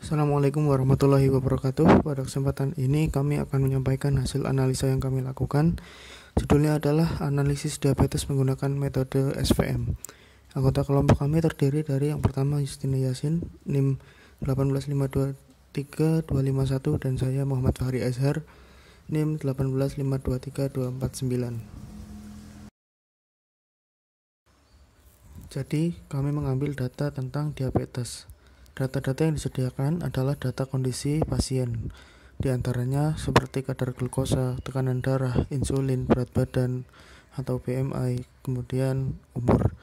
Assalamualaikum warahmatullahi wabarakatuh. Pada kesempatan ini kami akan menyampaikan hasil analisa yang kami lakukan. Judulnya adalah analisis diabetes menggunakan metode SVM. Anggota kelompok kami terdiri dari yang pertama Justina Yasin, NIM 18523251 dan saya Muhammad Fahri Azhar, NIM 18523249. Jadi, kami mengambil data tentang diabetes. Data-data yang disediakan adalah data kondisi pasien, di antaranya seperti kadar glukosa, tekanan darah, insulin, berat badan, atau BMI, kemudian umur.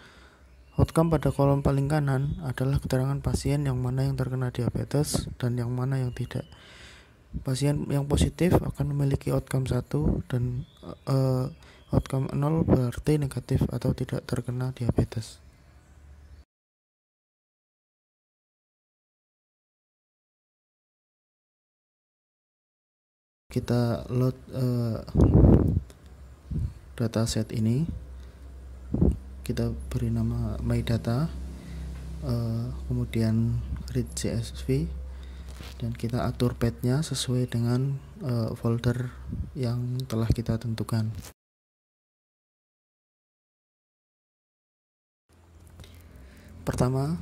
Outcome pada kolom paling kanan adalah keterangan pasien yang mana yang terkena diabetes dan yang mana yang tidak. Pasien yang positif akan memiliki outcome 1 dan uh, outcome 0 berarti negatif atau tidak terkena diabetes. kita load uh, set ini kita beri nama my data uh, eh, kemudian read csv dan kita atur pathnya sesuai dengan uh, folder yang telah kita tentukan pertama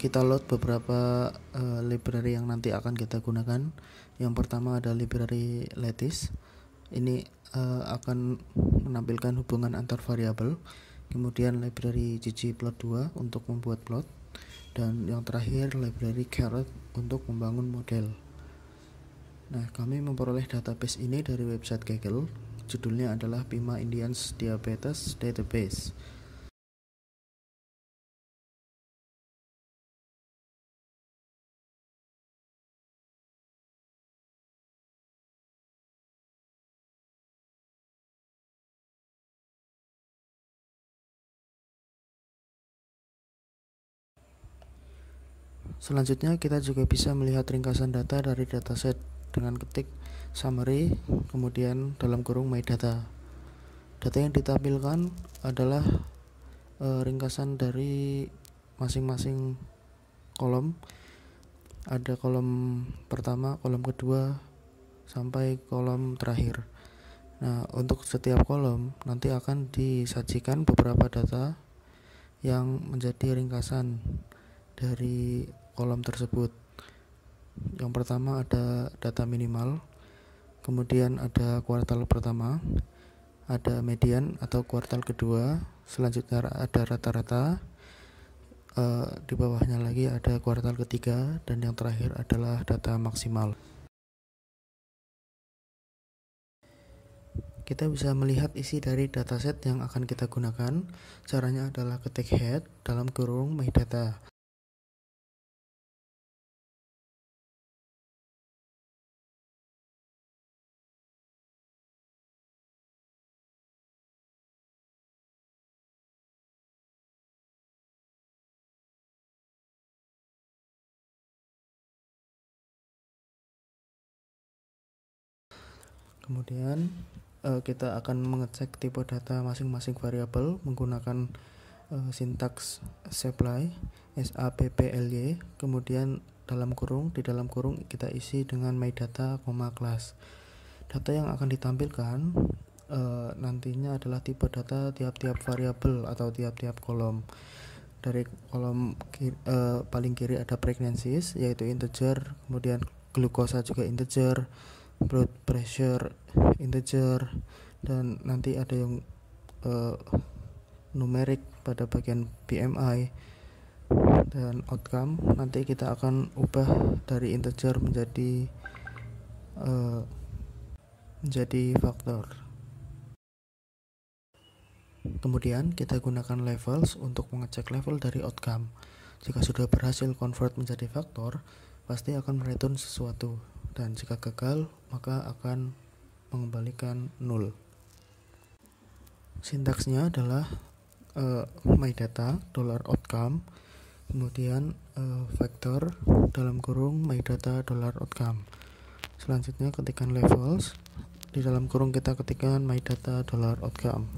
kita load beberapa uh, library yang nanti akan kita gunakan. Yang pertama ada library lattice. Ini uh, akan menampilkan hubungan antar variabel. Kemudian library ggplot2 untuk membuat plot dan yang terakhir library carrot untuk membangun model. Nah, kami memperoleh database ini dari website Kaggle. Judulnya adalah Pima Indians Diabetes Database. Selanjutnya kita juga bisa melihat ringkasan data dari dataset dengan ketik summary kemudian dalam kurung my data. Data yang ditampilkan adalah e, ringkasan dari masing-masing kolom. Ada kolom pertama, kolom kedua sampai kolom terakhir. Nah, untuk setiap kolom nanti akan disajikan beberapa data yang menjadi ringkasan dari kolom tersebut. Yang pertama ada data minimal, kemudian ada kuartal pertama, ada median atau kuartal kedua, selanjutnya ada rata-rata, e, di bawahnya lagi ada kuartal ketiga, dan yang terakhir adalah data maksimal. Kita bisa melihat isi dari dataset yang akan kita gunakan. Caranya adalah ketik head dalam kurung my data Kemudian uh, kita akan mengecek tipe data masing-masing variabel menggunakan uh, sintaks supply SAPPLY. Kemudian dalam kurung di dalam kurung kita isi dengan mydata, class. Data yang akan ditampilkan uh, nantinya adalah tipe data tiap-tiap variabel atau tiap-tiap kolom dari kolom kiri, uh, paling kiri ada pregnancies yaitu integer kemudian glukosa juga integer blood pressure integer dan nanti ada yang uh, eh, numerik pada bagian BMI dan outcome nanti kita akan ubah dari integer menjadi uh, menjadi faktor kemudian kita gunakan levels untuk mengecek level dari outcome jika sudah berhasil convert menjadi faktor pasti akan mereturn sesuatu dan jika gagal maka akan mengembalikan nol. Sintaksnya adalah uh, data dollar outcome kemudian uh, vector dalam kurung my data dollar outcome. Selanjutnya ketikan levels di dalam kurung kita ketikan data dollar outcome.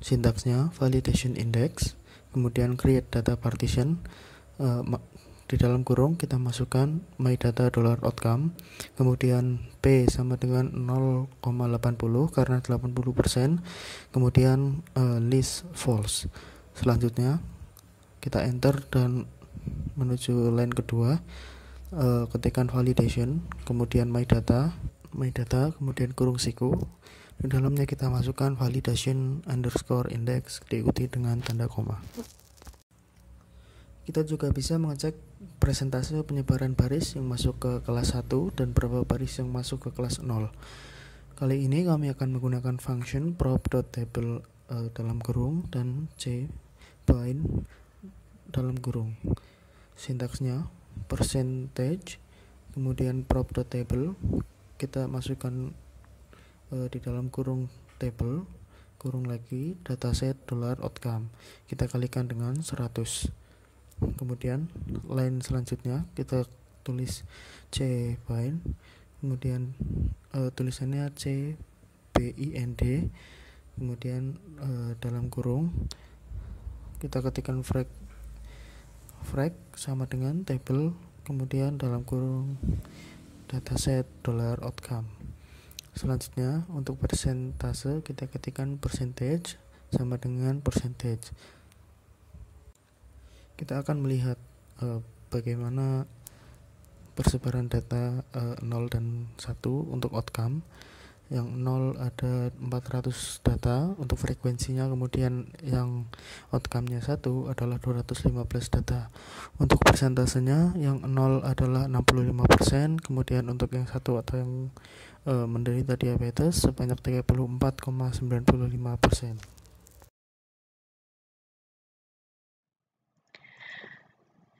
Sintaksnya validation index, kemudian create data partition, eh, di dalam kurung kita masukkan my data dollar outcome kemudian P sama dengan 0,80 karena 80% kemudian uh, list false selanjutnya kita enter dan menuju line kedua uh, eh, ketikan validation kemudian my data my data kemudian kurung siku di dalamnya kita masukkan validation underscore index diikuti dengan tanda koma kita juga bisa mengecek presentase penyebaran baris yang masuk ke kelas 1 dan berapa baris yang masuk ke kelas 0. Kali ini kami akan menggunakan function prop.table uh, eh, dalam kurung dan c bind dalam kurung. Sintaksnya percentage kemudian prop.table kita masukkan uh, di dalam kurung table kurung lagi dataset dollar outcome kita kalikan dengan 100 kemudian line selanjutnya kita tulis C bind kemudian e, tulisannya C B I N D kemudian e, dalam kurung kita ketikkan frag frag sama dengan table kemudian dalam kurung dataset dollar outcome selanjutnya untuk persentase kita ketikkan percentage sama dengan percentage kita akan melihat uh, bagaimana persebaran data uh, eh, 0 dan 1 untuk outcome yang 0 ada 400 data untuk frekuensinya kemudian yang outcome-nya 1 adalah 215 data untuk persentasenya yang 0 adalah 65% kemudian untuk yang 1 atau yang uh, menderita diabetes sebanyak 34,95%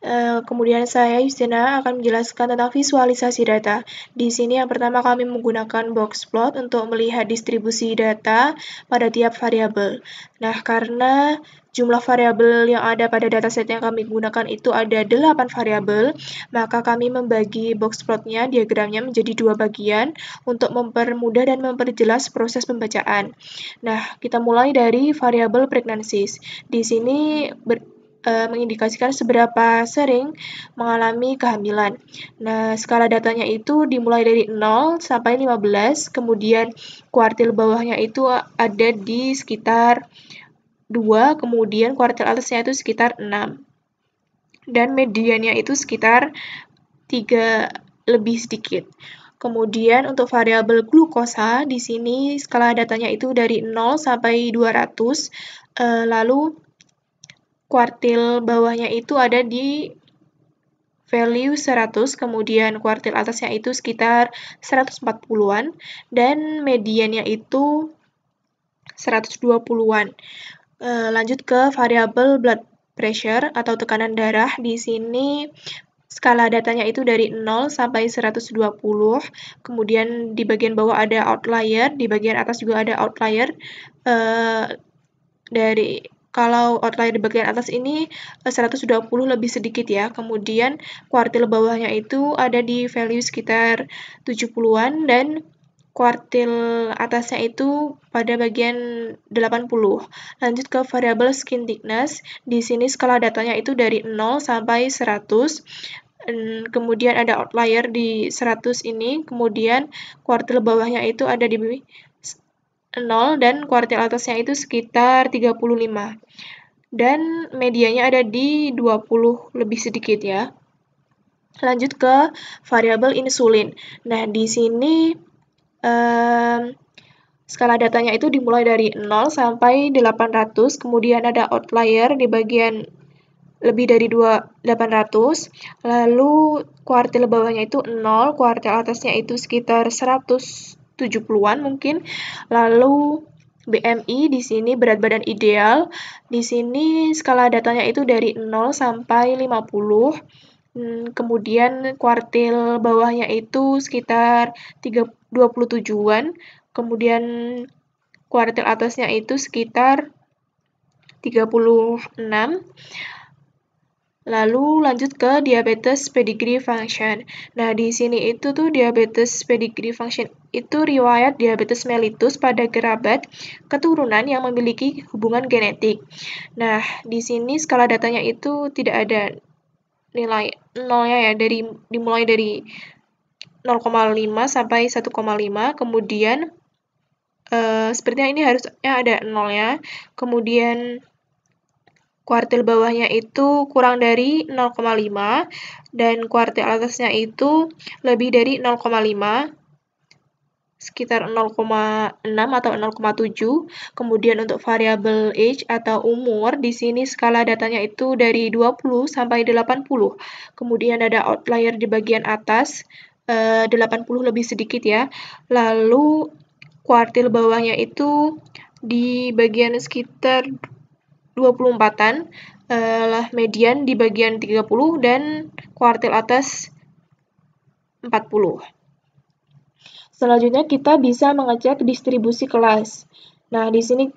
Eh, kemudian saya Yustina akan menjelaskan tentang visualisasi data. Di sini yang pertama kami menggunakan box plot untuk melihat distribusi data pada tiap variabel. Nah, karena jumlah variabel yang ada pada dataset yang kami gunakan itu ada 8 variabel, maka kami membagi box plotnya, diagramnya menjadi dua bagian untuk mempermudah dan memperjelas proses pembacaan. Nah, kita mulai dari variabel pregnancies. Di sini Eh, mengindikasikan seberapa sering mengalami kehamilan. Nah, skala datanya itu dimulai dari 0 sampai 15, kemudian kuartil bawahnya itu ada di sekitar 2, kemudian kuartil atasnya itu sekitar 6. Dan medianya itu sekitar 3 lebih sedikit. Kemudian untuk variabel glukosa di sini skala datanya itu dari 0 sampai 200 eh, lalu kuartil bawahnya itu ada di value 100, kemudian kuartil atasnya itu sekitar 140-an, dan mediannya itu 120-an. E, lanjut ke variabel blood pressure atau tekanan darah. Di sini skala datanya itu dari 0 sampai 120, kemudian di bagian bawah ada outlier, di bagian atas juga ada outlier, e, dari kalau outlier di bagian atas ini 120 eh, lebih sedikit ya. Kemudian kuartil bawahnya itu ada di value sekitar 70-an dan kuartil atasnya itu pada bagian 80. Lanjut ke variable skin thickness. Di sini skala datanya itu dari 0 sampai 100. Kemudian ada outlier di 100 ini, kemudian kuartil bawahnya itu ada di 0 dan kuartil atasnya itu sekitar 35. Dan medianya ada di 20 lebih sedikit ya. Lanjut ke variabel insulin. Nah, di sini um, skala datanya itu dimulai dari 0 sampai 800, kemudian ada outlier di bagian lebih dari 2, 800, lalu kuartil bawahnya itu 0, kuartil atasnya itu sekitar 100 70-an mungkin. Lalu BMI di sini berat badan ideal. Di sini skala datanya itu dari 0 sampai 50. Hmm, kemudian kuartil bawahnya itu sekitar 27-an. Kemudian kuartil atasnya itu sekitar 36. Lalu lanjut ke diabetes pedigree function. Nah, di sini itu tuh diabetes pedigree function itu riwayat diabetes mellitus pada kerabat keturunan yang memiliki hubungan genetik. Nah, di sini skala datanya itu tidak ada nilai nolnya ya dari dimulai dari 0,5 sampai 1,5 kemudian eh, sepertinya ini harusnya ada nolnya kemudian kuartil bawahnya itu kurang dari 0,5 dan kuartil atasnya itu lebih dari 0,5 sekitar 0,6 atau 0,7. Kemudian untuk variabel age atau umur, di sini skala datanya itu dari 20 sampai 80. Kemudian ada outlier di bagian atas, 80 eh, lebih sedikit ya. Lalu kuartil bawahnya itu di bagian sekitar 24-an uh, eh, median di bagian 30 dan kuartil atas 40. Selanjutnya kita bisa mengecek distribusi kelas. Nah, di sini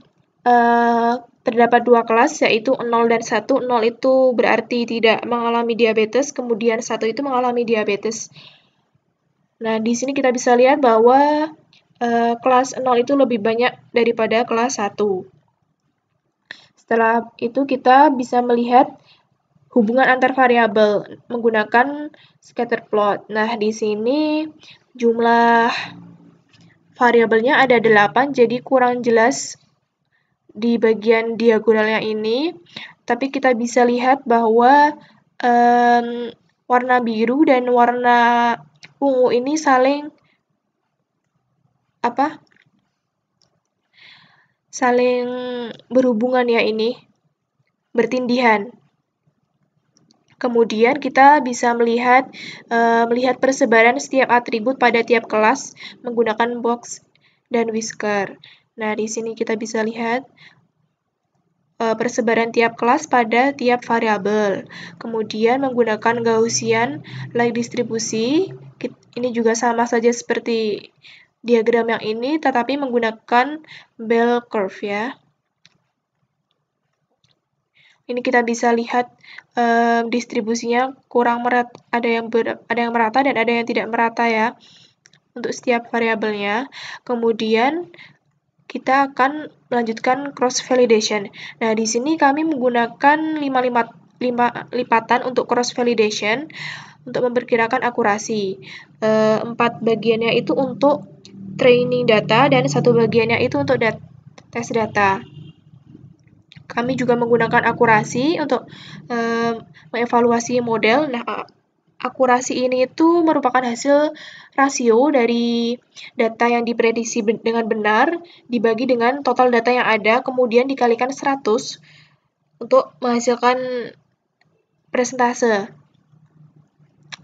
uh, terdapat dua kelas yaitu 0 dan 1. 0 itu berarti tidak mengalami diabetes, kemudian 1 itu mengalami diabetes. Nah, di sini kita bisa lihat bahwa uh, kelas 0 itu lebih banyak daripada kelas 1. Setelah itu kita bisa melihat hubungan antar variabel menggunakan scatter plot. Nah, di sini jumlah variabelnya ada 8 jadi kurang jelas di bagian diagonalnya ini. Tapi kita bisa lihat bahwa um, warna biru dan warna ungu ini saling apa? saling berhubungan ya ini, bertindihan. Kemudian kita bisa melihat uh, melihat persebaran setiap atribut pada tiap kelas menggunakan box dan whisker. Nah, di sini kita bisa lihat eh, persebaran tiap kelas pada tiap variabel. Kemudian menggunakan Gaussian like distribusi. Ini juga sama saja seperti diagram yang ini tetapi menggunakan bell curve ya. Ini kita bisa lihat um, distribusinya kurang merata, ada yang ber, ada yang merata dan ada yang tidak merata ya untuk setiap variabelnya. Kemudian kita akan melanjutkan cross validation. Nah, di sini kami menggunakan 5 lima 5 lipatan untuk cross validation untuk memperkirakan akurasi. E, bagiannya itu untuk training data dan satu bagiannya itu untuk dat tes data. Kami juga menggunakan akurasi untuk um, mengevaluasi model. Nah, akurasi ini itu merupakan hasil rasio dari data yang diprediksi dengan benar dibagi dengan total data yang ada kemudian dikalikan 100 untuk menghasilkan presentase.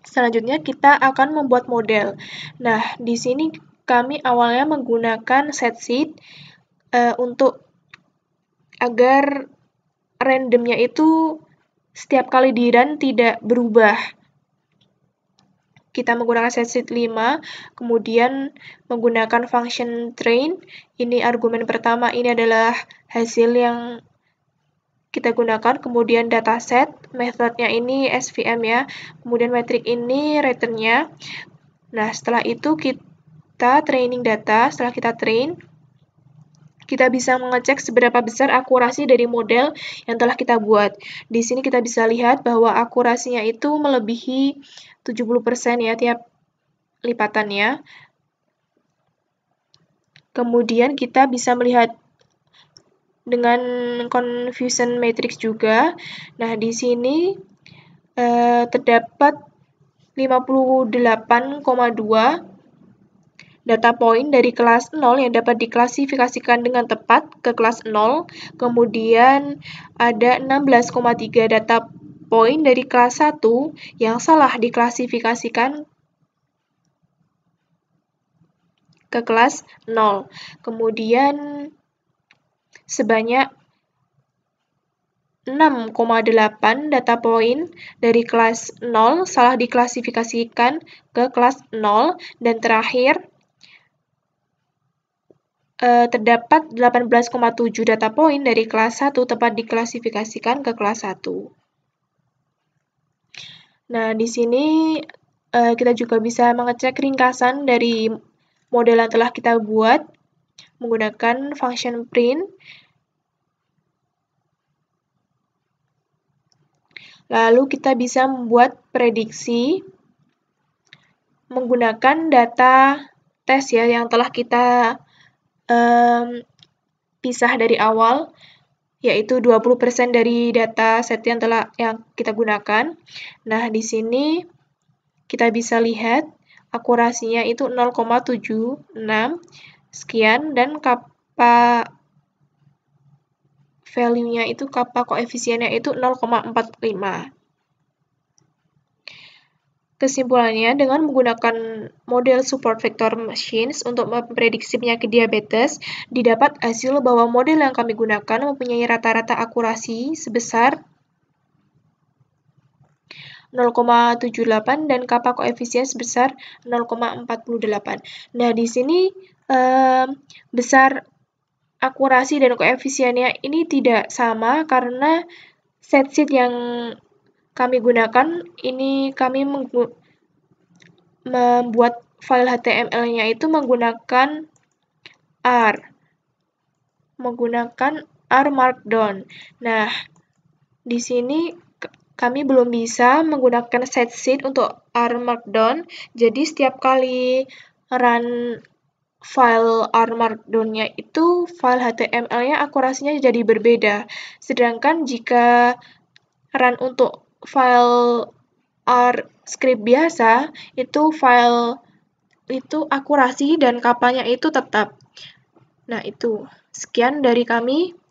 Selanjutnya kita akan membuat model. Nah, di sini kami awalnya menggunakan set seed uh, eh, untuk agar randomnya itu setiap kali di run tidak berubah. Kita menggunakan set seed 5, kemudian menggunakan function train. Ini argumen pertama, ini adalah hasil yang kita gunakan, kemudian dataset, methodnya ini SVM ya, kemudian metrik ini returnnya. Nah, setelah itu kita data, training data, setelah kita train, kita bisa mengecek seberapa besar akurasi dari model yang telah kita buat. Di sini kita bisa lihat bahwa akurasinya itu melebihi 70% ya tiap lipatannya. Kemudian kita bisa melihat dengan confusion matrix juga. Nah, di sini eh, terdapat 58,2 data point dari kelas 0 yang dapat diklasifikasikan dengan tepat ke kelas 0, kemudian ada 16,3 data point dari kelas 1 yang salah diklasifikasikan ke kelas 0. Kemudian sebanyak 6,8 data point dari kelas 0 salah diklasifikasikan ke kelas 0 dan terakhir Eh, terdapat 18,7 data point dari kelas 1 tepat diklasifikasikan ke kelas 1. Nah, di sini uh, kita juga bisa mengecek ringkasan dari model yang telah kita buat menggunakan function print. Lalu kita bisa membuat prediksi menggunakan data tes ya yang telah kita um, pisah dari awal, yaitu 20% dari data set yang telah yang kita gunakan. Nah, di sini kita bisa lihat akurasinya itu 0,76 sekian dan kappa value-nya itu kappa koefisiennya itu 0,45. Kesimpulannya, dengan menggunakan model support vector machines untuk memprediksi penyakit diabetes, didapat hasil bahwa model yang kami gunakan mempunyai rata-rata akurasi sebesar 0,78 dan kapak koefisien sebesar 0,48. Nah, di sini eh, besar akurasi dan koefisiennya ini tidak sama karena set sheet yang kami gunakan ini kami membuat file HTML-nya itu menggunakan R menggunakan R Markdown. Nah, di sini kami belum bisa menggunakan set sheet untuk R Markdown. Jadi setiap kali run file R Markdown-nya itu file HTML-nya akurasinya jadi berbeda. Sedangkan jika run untuk file R script biasa itu file itu akurasi dan kapalnya itu tetap. Nah, itu. Sekian dari kami.